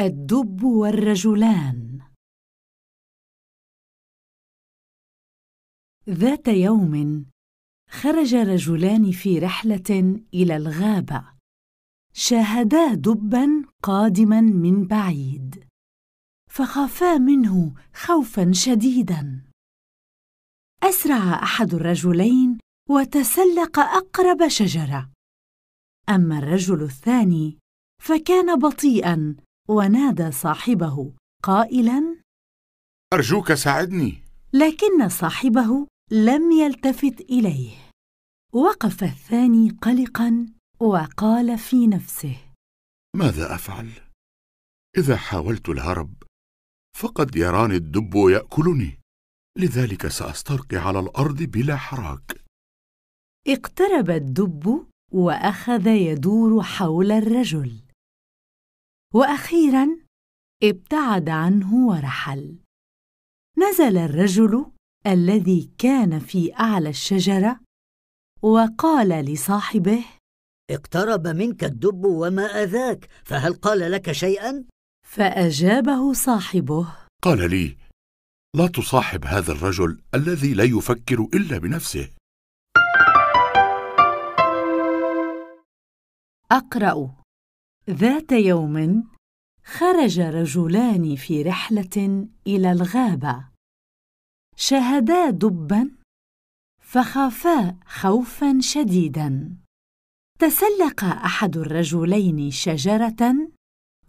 الدب والرجلان ذات يوم خرج رجلان في رحلة إلى الغابة شاهدا دبا قادما من بعيد فخافا منه خوفا شديدا أسرع أحد الرجلين وتسلق أقرب شجرة أما الرجل الثاني فكان بطيئا ونادى صاحبه قائلا أرجوك ساعدني لكن صاحبه لم يلتفت إليه وقف الثاني قلقا وقال في نفسه ماذا أفعل؟ إذا حاولت الهرب فقد يراني الدب يأكلني لذلك سأستلقي على الأرض بلا حراك اقترب الدب وأخذ يدور حول الرجل واخيرا ابتعد عنه ورحل نزل الرجل الذي كان في اعلى الشجره وقال لصاحبه اقترب منك الدب وما اذاك فهل قال لك شيئا فاجابه صاحبه قال لي لا تصاحب هذا الرجل الذي لا يفكر الا بنفسه اقرا ذات يوم خرج رجلان في رحلة إلى الغابة شاهدا دبا فخافا خوفا شديدا تسلق أحد الرجلين شجرة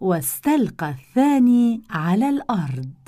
واستلقى الثاني على الأرض